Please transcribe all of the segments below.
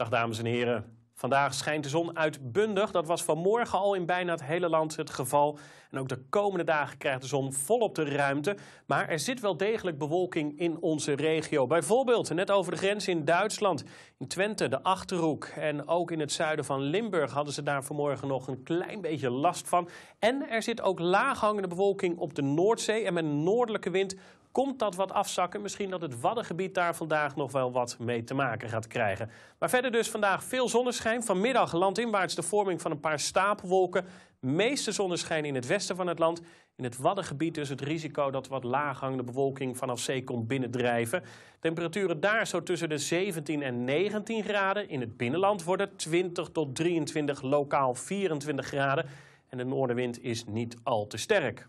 Dag dames en heren. Vandaag schijnt de zon uitbundig. Dat was vanmorgen al in bijna het hele land het geval. En ook de komende dagen krijgt de zon volop de ruimte. Maar er zit wel degelijk bewolking in onze regio. Bijvoorbeeld net over de grens in Duitsland, in Twente, de Achterhoek. En ook in het zuiden van Limburg hadden ze daar vanmorgen nog een klein beetje last van. En er zit ook laaghangende bewolking op de Noordzee. En met een noordelijke wind komt dat wat afzakken. Misschien dat het Waddengebied daar vandaag nog wel wat mee te maken gaat krijgen. Maar verder dus vandaag veel zonneschijn. Vanmiddag landinwaarts de vorming van een paar stapelwolken. Meeste zonneschijn in het westen van het land. In het Waddengebied dus het risico dat wat laaghangende bewolking vanaf zee komt binnendrijven. Temperaturen daar zo tussen de 17 en 19 graden. In het binnenland worden 20 tot 23, lokaal 24 graden. En de noordenwind is niet al te sterk.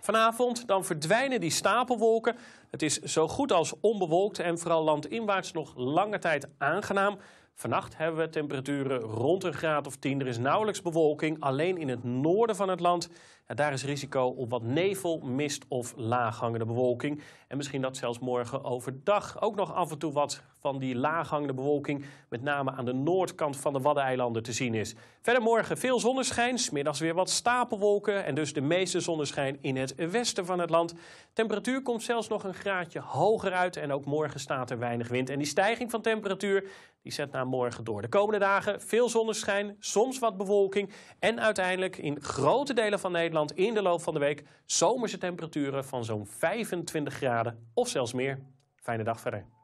Vanavond dan verdwijnen die stapelwolken. Het is zo goed als onbewolkt en vooral landinwaarts nog lange tijd aangenaam. Vannacht hebben we temperaturen rond een graad of 10. Er is nauwelijks bewolking, alleen in het noorden van het land. Ja, daar is risico op wat nevel, mist of laaghangende bewolking. En misschien dat zelfs morgen overdag ook nog af en toe wat van die laaghangende bewolking... met name aan de noordkant van de Waddeneilanden te zien is. Verder morgen veel zonneschijn, smiddags weer wat stapelwolken... en dus de meeste zonneschijn in het westen van het land. Temperatuur komt zelfs nog een graadje hoger uit en ook morgen staat er weinig wind. En die stijging van temperatuur die zet namelijk morgen door. De komende dagen veel zonneschijn, soms wat bewolking. En uiteindelijk in grote delen van Nederland in de loop van de week zomerse temperaturen van zo'n 25 graden of zelfs meer. Fijne dag verder.